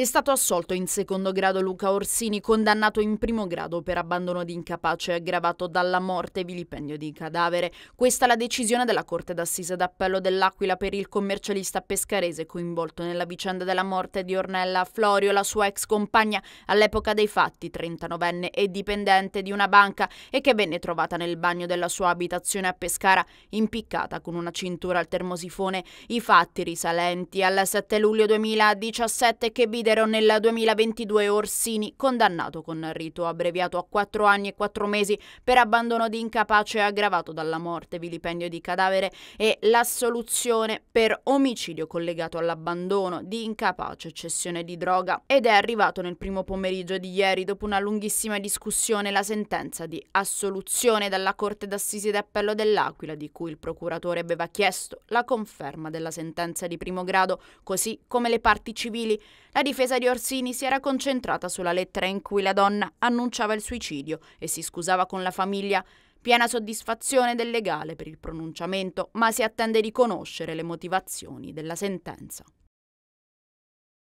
È stato assolto in secondo grado Luca Orsini, condannato in primo grado per abbandono di incapace aggravato dalla morte e vilipendio di cadavere. Questa è la decisione della Corte d'Assise d'Appello dell'Aquila per il commercialista pescarese coinvolto nella vicenda della morte di Ornella Florio, la sua ex compagna all'epoca dei fatti, 39enne e dipendente di una banca e che venne trovata nel bagno della sua abitazione a Pescara, impiccata con una cintura al termosifone. I fatti risalenti al 7 luglio 2017 che vide Desidero nel 2022 Orsini, condannato con rito abbreviato a 4 anni e 4 mesi per abbandono di incapace aggravato dalla morte, vilipendio di cadavere e l'assoluzione per omicidio collegato all'abbandono di incapace, cessione di droga ed è arrivato nel primo pomeriggio di ieri dopo una lunghissima discussione la sentenza di assoluzione dalla Corte d'Assisi d'Appello dell'Aquila di cui il procuratore aveva chiesto la conferma della sentenza di primo grado, così come le parti civili. La difesa di Orsini si era concentrata sulla lettera in cui la donna annunciava il suicidio e si scusava con la famiglia. Piena soddisfazione del legale per il pronunciamento, ma si attende di conoscere le motivazioni della sentenza.